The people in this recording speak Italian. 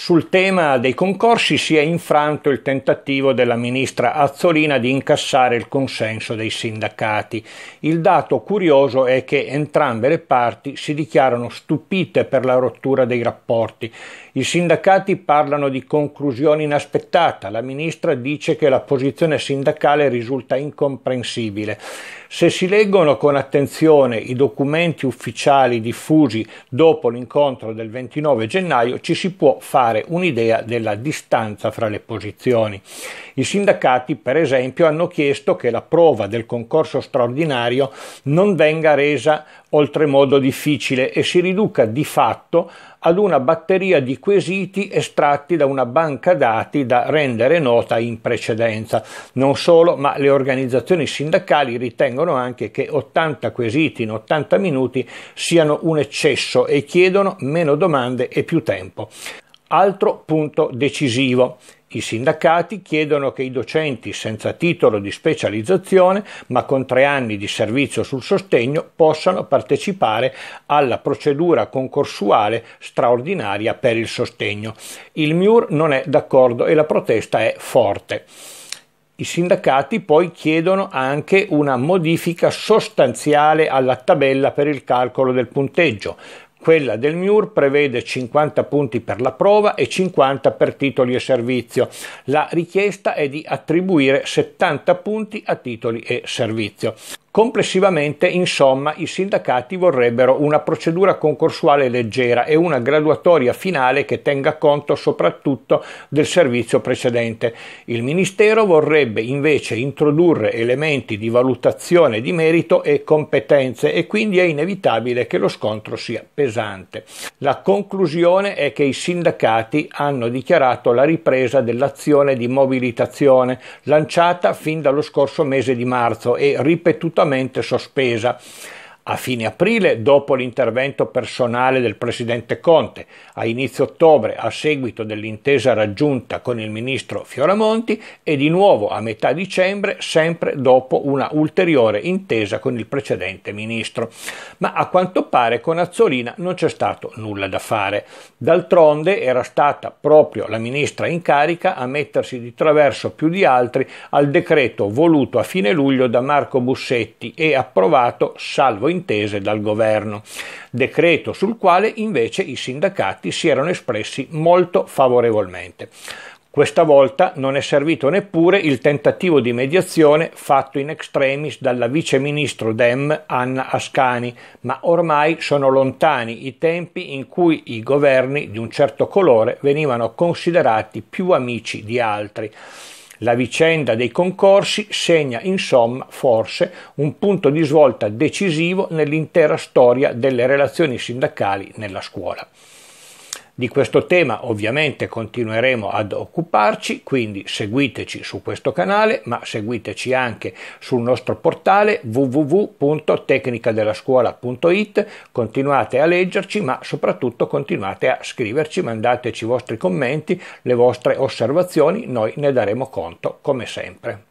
Sul tema dei concorsi si è infranto il tentativo della ministra Azzolina di incassare il consenso dei sindacati. Il dato curioso è che entrambe le parti si dichiarano stupite per la rottura dei rapporti. I sindacati parlano di conclusione inaspettata, la ministra dice che la posizione sindacale risulta incomprensibile. Se si leggono con attenzione i documenti ufficiali diffusi dopo l'incontro del 29 gennaio, ci si può fare un'idea della distanza fra le posizioni. I sindacati, per esempio, hanno chiesto che la prova del concorso straordinario non venga resa oltremodo difficile e si riduca di fatto ad una batteria di quesiti estratti da una banca dati da rendere nota in precedenza. Non solo, ma le organizzazioni sindacali ritengono anche che 80 quesiti in 80 minuti siano un eccesso e chiedono meno domande e più tempo. Altro punto decisivo. I sindacati chiedono che i docenti senza titolo di specializzazione, ma con tre anni di servizio sul sostegno, possano partecipare alla procedura concorsuale straordinaria per il sostegno. Il MIUR non è d'accordo e la protesta è forte. I sindacati poi chiedono anche una modifica sostanziale alla tabella per il calcolo del punteggio. Quella del MIUR prevede 50 punti per la prova e 50 per titoli e servizio. La richiesta è di attribuire 70 punti a titoli e servizio. Complessivamente, insomma, i sindacati vorrebbero una procedura concorsuale leggera e una graduatoria finale che tenga conto soprattutto del servizio precedente. Il Ministero vorrebbe invece introdurre elementi di valutazione di merito e competenze e quindi è inevitabile che lo scontro sia pesante. La conclusione è che i sindacati hanno dichiarato la ripresa dell'azione di mobilitazione lanciata fin dallo scorso mese di marzo e ripetuta assolutamente sospesa. A fine aprile, dopo l'intervento personale del presidente Conte, a inizio ottobre, a seguito dell'intesa raggiunta con il ministro Fioramonti e di nuovo a metà dicembre, sempre dopo una ulteriore intesa con il precedente ministro. Ma a quanto pare con Azzolina non c'è stato nulla da fare. D'altronde era stata proprio la ministra in carica a mettersi di traverso più di altri al decreto voluto a fine luglio da Marco Bussetti e approvato, salvo in intese dal governo, decreto sul quale invece i sindacati si erano espressi molto favorevolmente. Questa volta non è servito neppure il tentativo di mediazione fatto in extremis dalla vice ministro Dem Anna Ascani, ma ormai sono lontani i tempi in cui i governi di un certo colore venivano considerati più amici di altri. La vicenda dei concorsi segna insomma forse un punto di svolta decisivo nell'intera storia delle relazioni sindacali nella scuola. Di questo tema ovviamente continueremo ad occuparci, quindi seguiteci su questo canale, ma seguiteci anche sul nostro portale www.tecnicadellascuola.it, continuate a leggerci, ma soprattutto continuate a scriverci, mandateci i vostri commenti, le vostre osservazioni, noi ne daremo conto come sempre.